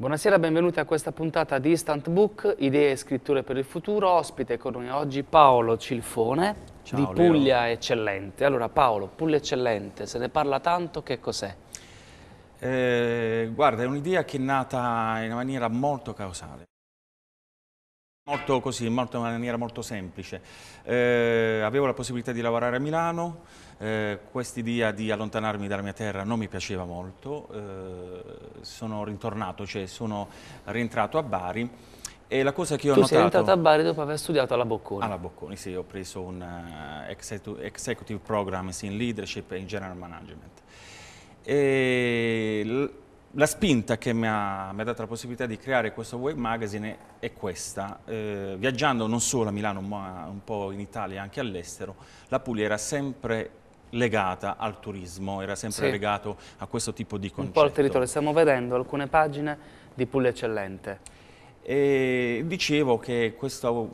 Buonasera, benvenuti a questa puntata di Instant Book, idee e scritture per il futuro. Ospite con noi oggi Paolo Cilfone Ciao, di Puglia Leo. Eccellente. Allora Paolo, Puglia Eccellente, se ne parla tanto, che cos'è? Eh, guarda, è un'idea che è nata in una maniera molto causale. Molto così, molto in maniera molto semplice. Eh, avevo la possibilità di lavorare a Milano, eh, quest'idea di allontanarmi dalla mia terra non mi piaceva molto, eh, sono ritornato, cioè sono rientrato a Bari e la cosa che ho tu notato... Tu sei entrato a Bari dopo aver studiato alla Bocconi. Alla Bocconi, sì, ho preso un eh, Executive Programs in Leadership e in General Management. E la spinta che mi ha, mi ha, dato la possibilità di creare questo web magazine è questa. Eh, viaggiando non solo a Milano ma un po' in Italia e anche all'estero, la Puglia era sempre legata al turismo, era sempre sì. legato a questo tipo di concetto. Un po' al territorio, stiamo vedendo alcune pagine di Puglia Eccellente. E dicevo che questo,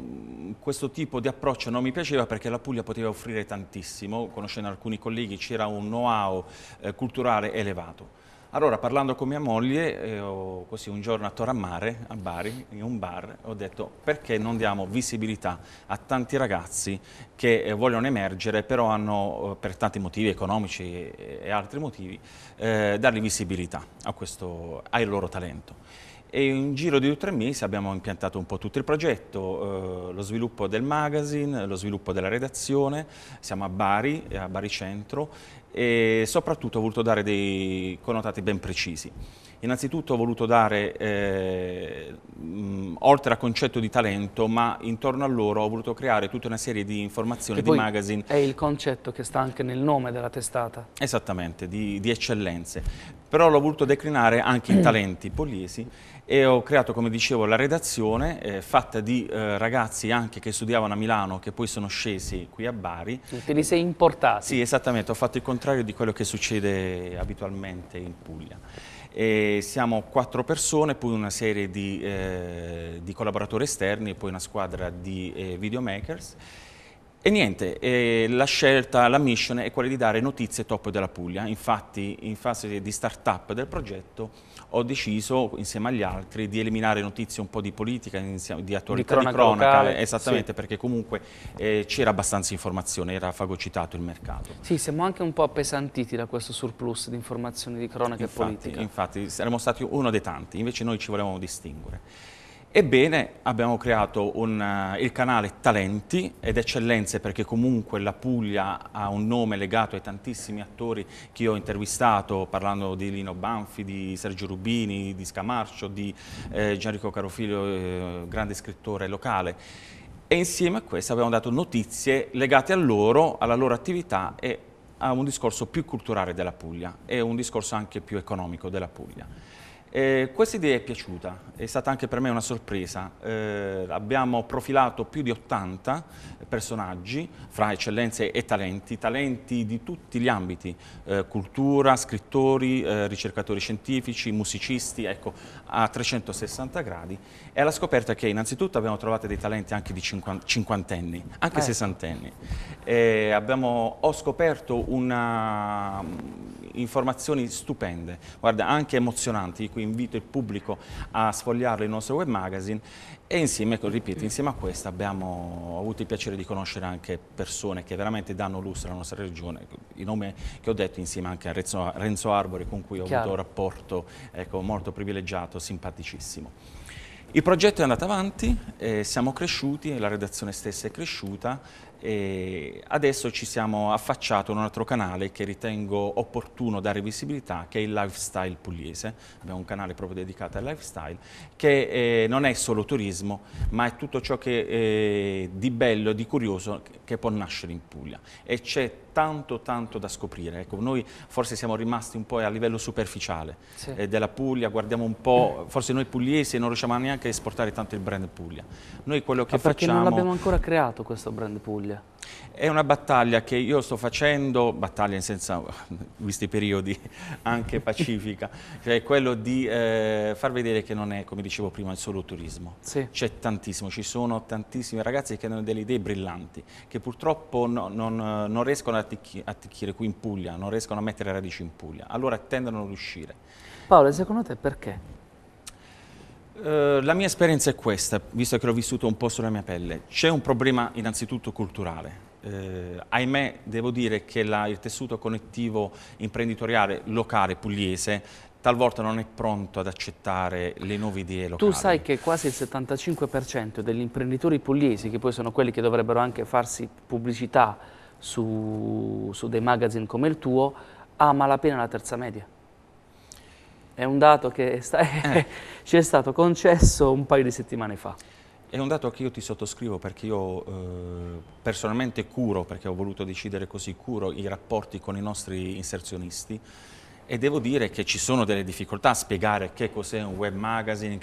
questo, tipo di approccio non mi piaceva perché la Puglia poteva offrire tantissimo, conoscendo alcuni colleghi c'era un know-how eh, culturale elevato. Allora, parlando con mia moglie, eh, così, un giorno a Torrammare, a Bari, in un bar, ho detto perché non diamo visibilità a tanti ragazzi che eh, vogliono emergere, però hanno, eh, per tanti motivi economici e, e altri motivi, eh, dargli visibilità questo, al loro talento e in giro di due o tre mesi abbiamo impiantato un po' tutto il progetto, eh, lo sviluppo del magazine, lo sviluppo della redazione, siamo a Bari, eh, a Bari Centro e soprattutto ho voluto dare dei connotati ben precisi. Innanzitutto ho voluto dare, eh, oltre al concetto di talento, ma intorno a loro ho voluto creare tutta una serie di informazioni, che di magazine. È il concetto che sta anche nel nome della testata. Esattamente, di, di eccellenze. Però l'ho voluto declinare anche in talenti poliesi e ho creato, come dicevo, la redazione eh, fatta di eh, ragazzi anche che studiavano a Milano, che poi sono scesi qui a Bari. Te li sei importati? Sì, esattamente, ho fatto il contatto contrario di quello che succede abitualmente in Puglia. E siamo quattro persone, poi una serie di, eh, di collaboratori esterni e poi una squadra di eh, videomakers e niente, eh, la scelta, la mission è quella di dare notizie top della Puglia. Infatti in fase di start-up del progetto ho deciso insieme agli altri di eliminare notizie un po' di politica, di attualità, di cronaca, di cronaca esattamente sì. perché comunque eh, c'era abbastanza informazione, era fagocitato il mercato. Sì, siamo anche un po' appesantiti da questo surplus di informazioni di cronaca infatti, e politica. Infatti, saremmo stati uno dei tanti, invece noi ci volevamo distinguere. Ebbene, abbiamo creato un, uh, il canale Talenti ed Eccellenze perché comunque la Puglia ha un nome legato ai tantissimi attori che io ho intervistato parlando di Lino Banfi, di Sergio Rubini, di Scamarcio, di eh, Gianrico Carofiglio, eh, grande scrittore locale. E insieme a questo abbiamo dato notizie legate a loro, alla loro attività e a un discorso più culturale della Puglia e un discorso anche più economico della Puglia. Eh, questa idea è piaciuta, è stata anche per me una sorpresa. Eh, abbiamo profilato più di 80 personaggi fra eccellenze e talenti, talenti di tutti gli ambiti, eh, cultura, scrittori, eh, ricercatori scientifici, musicisti, ecco, a 360 gradi. E alla scoperta che innanzitutto abbiamo trovato dei talenti anche di cinquantenni, anche eh. sessantenni. Eh, abbiamo, ho scoperto una, mm, informazioni stupende, guarda, anche emozionanti, qui invito il pubblico a sfogliarlo il nostro web magazine e insieme, ecco, ripeto, insieme a questa abbiamo avuto il piacere di conoscere anche persone che veramente danno lustro alla nostra regione, ecco, il nome che ho detto insieme anche a Renzo, Renzo Arbori con cui ho Chiaro. avuto un rapporto ecco, molto privilegiato, simpaticissimo. Il progetto è andato avanti, eh, siamo cresciuti, la redazione stessa è cresciuta e adesso ci siamo affacciati a un altro canale che ritengo opportuno dare visibilità, che è il lifestyle pugliese. Abbiamo un canale proprio dedicato al lifestyle, che eh, non è solo turismo, ma è tutto ciò che eh, di bello, e di curioso che può nascere in Puglia. E c'è tanto tanto da scoprire. Ecco, noi forse siamo rimasti un po' a livello superficiale sì. eh, della Puglia, guardiamo un po', forse noi pugliesi non riusciamo neanche a esportare tanto il brand Puglia. Noi quello che ma perché facciamo... non l'abbiamo ancora creato questo brand Puglia? battaglia? È una battaglia che io sto facendo, battaglia in senso, visti i periodi, anche pacifica, cioè quello di eh, far vedere che non è, come dicevo prima, il solo turismo. Sì. C'è tantissimo, ci sono tantissimi ragazzi che hanno delle idee brillanti, che purtroppo no, non, non, riescono a attecchire qui in Puglia, non riescono a mettere radici in Puglia, allora tendono ad uscire. Paolo, secondo te perché? Eh, la mia esperienza è questa, visto che l'ho vissuto un po' sulla mia pelle. C'è un problema innanzitutto culturale. Eh, ahimè, devo dire che la, il tessuto connettivo imprenditoriale locale pugliese talvolta non è pronto ad accettare le nuove idee locali. Tu sai che quasi il 75% degli imprenditori pugliesi, che poi sono quelli che dovrebbero anche farsi pubblicità su, su dei magazine come il tuo, ha malapena la terza media. È un dato che sta, eh. ci è stato concesso un paio di settimane fa. È un dato che io ti sottoscrivo perché io eh, personalmente curo, perché ho voluto decidere così, curo i rapporti con i nostri inserzionisti e devo dire che ci sono delle difficoltà a spiegare che cos'è un web magazine,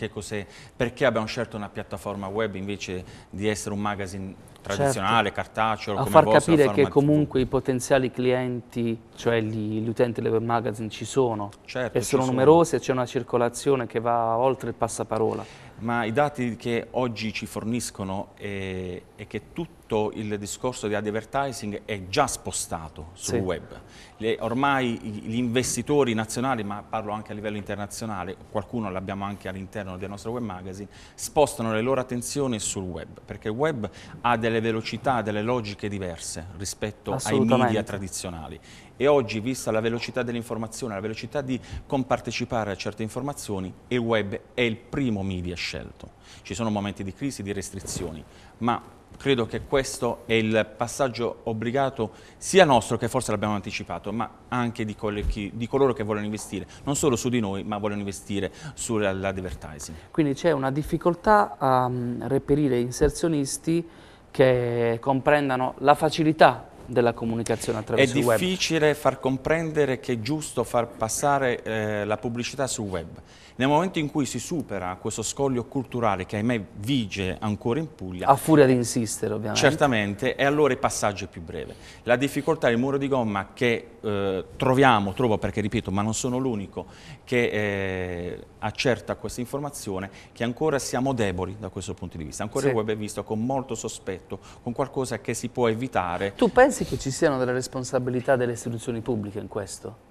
perché abbiamo scelto una piattaforma web invece di essere un magazine tradizionale, certo. cartaceo, a far capire che comunque i potenziali clienti, cioè gli, gli, utenti delle web magazine ci sono certo, e sono numerosi e c'è una circolazione che va oltre il passaparola. Ma i dati che oggi ci forniscono è, eh, è che tutto il discorso di advertising è già spostato sul sì. web. Le, ormai gli investitori nazionali, ma parlo anche a livello internazionale, qualcuno l'abbiamo anche all'interno del nostro web magazine, spostano le loro attenzioni sul web, perché il web ha delle delle velocità, delle logiche diverse rispetto ai media tradizionali e oggi, vista la velocità dell'informazione, la velocità di compartecipare a certe informazioni, il web è il primo media scelto. Ci sono momenti di crisi, di restrizioni, ma credo che questo è il passaggio obbligato sia nostro, che forse l'abbiamo anticipato, ma anche di, chi, di, coloro che vogliono investire, non solo su di noi, ma vogliono investire sull'advertising. Quindi c'è una difficoltà a mm, reperire inserzionisti che comprendano la facilità della comunicazione attraverso il web. È difficile far comprendere che è giusto far passare eh, la pubblicità sul web. Nel momento in cui si supera questo scoglio culturale che ahimè vige ancora in Puglia... A furia di insistere ovviamente. Certamente, e allora il passaggio è più breve. La difficoltà il muro di gomma che eh, troviamo, trovo perché ripeto, ma non sono l'unico, che eh, accerta questa informazione, che ancora siamo deboli da questo punto di vista. Ancora sì. il web è visto con molto sospetto, con qualcosa che si può evitare. Tu pensi pensi che ci siano delle responsabilità delle istituzioni pubbliche in questo?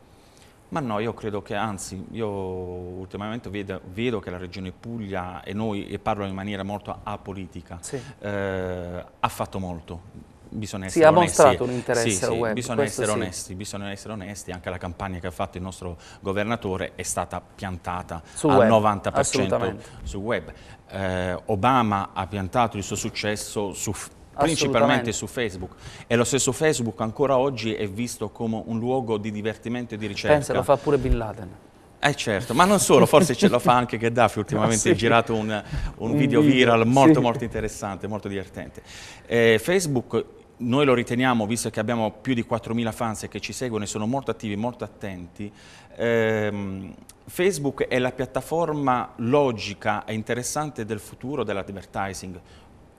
Ma no, io credo che, anzi, io ultimamente vedo, vedo, che la Regione Puglia e noi, e parlo in maniera molto apolitica, sì. eh, ha fatto molto. Bisogna essere sì, ha mostrato un interesse sì, al sì, web. Bisogna essere, onesti, bisogna essere onesti, anche la campagna che ha fatto il nostro governatore è stata piantata su al web, 90% sul web. Eh, Obama ha piantato il suo successo su principalmente su Facebook. E lo stesso Facebook ancora oggi è visto come un luogo di divertimento e di ricerca. Pensa, lo fa pure Bin Laden. Eh certo, ma non solo, forse ce lo fa anche Gheddafi, ultimamente ha sì. girato un, un, un, video viral molto sì. molto interessante, molto divertente. Eh, Facebook noi lo riteniamo, visto che abbiamo più di 4.000 fans che ci seguono e sono molto attivi, molto attenti, ehm, Facebook è la piattaforma logica e interessante del futuro dell'advertising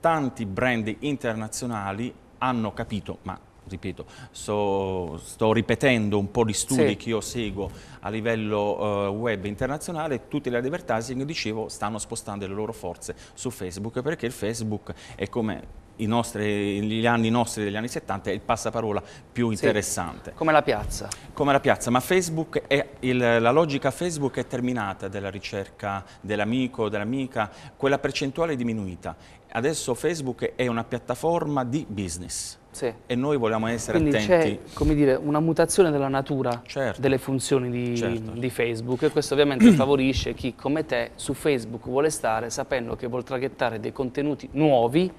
tanti brand internazionali hanno capito, ma ripeto, so, sto ripetendo un po' di studi sì. che io seguo a livello uh, web internazionale, tutte le advertising, dicevo, stanno spostando le loro forze su Facebook perché il Facebook è come nostri, gli anni nostri degli anni 70 è il passaparola più interessante. Sì, come la piazza. Come la piazza, ma il, la logica Facebook è terminata della ricerca dell'amico, dell'amica, quella percentuale è diminuita adesso Facebook è una piattaforma di business. Sì. E noi vogliamo essere Quindi attenti. C'è, come dire, una mutazione della natura certo. delle funzioni di, certo. di, Facebook e questo ovviamente favorisce chi come te su Facebook vuole stare sapendo che vuol traghettare dei contenuti nuovi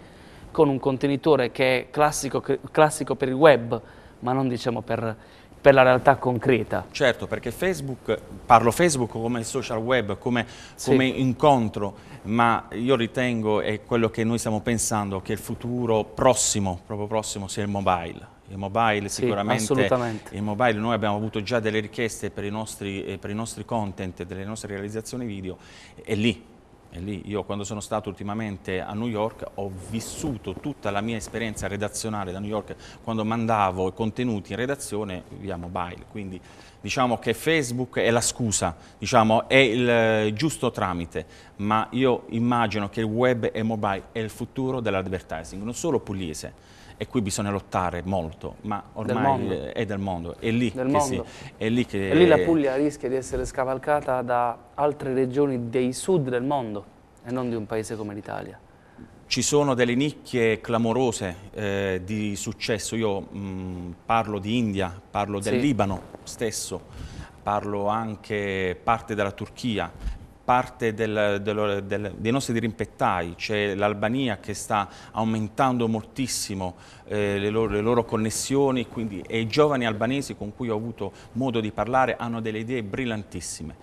con un contenitore che è classico, classico per il web, ma non diciamo per per la realtà concreta. Certo, perché Facebook, parlo Facebook come social web, come, sì. incontro, ma io ritengo, e quello che noi stiamo pensando, che il futuro prossimo, proprio prossimo, sia il mobile. Il mobile sicuramente, sì, il mobile noi abbiamo avuto già delle richieste per i nostri, eh, per i nostri content, delle nostre realizzazioni video, è lì, e lì io quando sono stato ultimamente a New York ho vissuto tutta la mia esperienza redazionale da New York quando mandavo contenuti in redazione via mobile. Quindi diciamo che Facebook è la scusa, diciamo, è il eh, giusto tramite, ma io immagino che il web e mobile è il futuro dell'advertising, non solo pugliese e qui bisogna lottare molto, ma ormai del è del mondo, è lì, del che mondo. Si, è lì che... E lì la Puglia rischia di essere scavalcata da altre regioni dei sud del mondo e non di un paese come l'Italia ci sono delle nicchie clamorose eh, di successo, io mh, mm, parlo di India, parlo del sì. Libano stesso, parlo anche parte della Turchia, parte del, del, del, dei nostri dirimpettai, c'è l'Albania che sta aumentando moltissimo eh, le, loro, le, loro, connessioni quindi, e i giovani albanesi con cui ho avuto modo di parlare hanno delle idee brillantissime.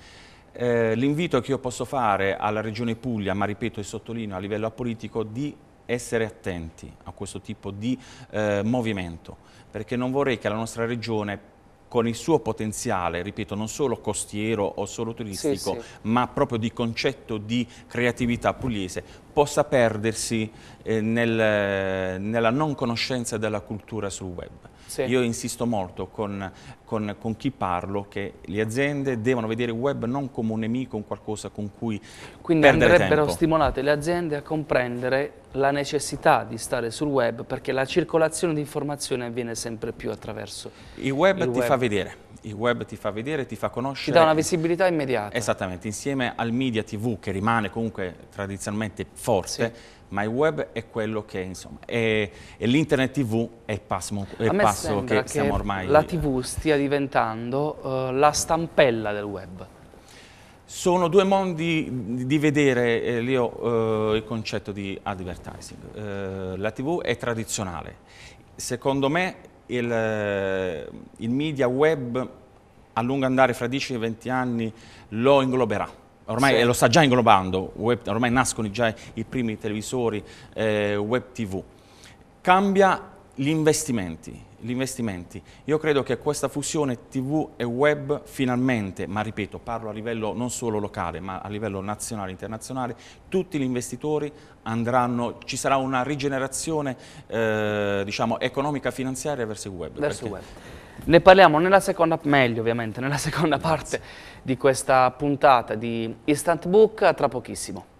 Eh, L'invito che io posso fare alla Regione Puglia, ma ripeto e sottolineo a livello politico, di essere attenti a questo tipo di eh, movimento, perché non vorrei che la nostra Regione con il suo potenziale, ripeto, non solo costiero o solo turistico, sì, sì. ma proprio di concetto di creatività pugliese, possa perdersi eh, nel, nella non conoscenza della cultura sul web. Sì. Io insisto molto con, con, con, chi parlo che le aziende devono vedere il web non come un nemico, un qualcosa con cui Quindi andrebbero tempo. stimolate le aziende a comprendere la necessità di stare sul web perché la circolazione di informazioni avviene sempre più attraverso il web. Il ti web. fa vedere, il web ti fa vedere, ti fa conoscere. Ti dà una visibilità immediata. Esattamente, insieme al media tv che rimane comunque tradizionalmente forte, sì. ma il web è quello che insomma, è, è l'internet tv è il passo, è A passo che, che siamo ormai... la tv stia diventando uh, la stampella del web. Sono due modi di vedere, eh, Leo, eh, il concetto di advertising. Eh, la TV è tradizionale. Secondo me il, eh, il media web a lungo andare, fra 10 e 20 anni, lo ingloberà ormai sì. lo sta già inglobando, web, ormai nascono già i primi televisori eh, web tv. Cambia gli investimenti, gli investimenti. Io credo che questa fusione TV e web finalmente, ma ripeto, parlo a livello non solo locale, ma a livello nazionale e internazionale, tutti gli investitori andranno, ci sarà una rigenerazione eh, diciamo, economica finanziaria verso il web. Verso il web. Ne parliamo nella seconda, meglio ovviamente, nella seconda parte di questa puntata di Instant Book, tra pochissimo.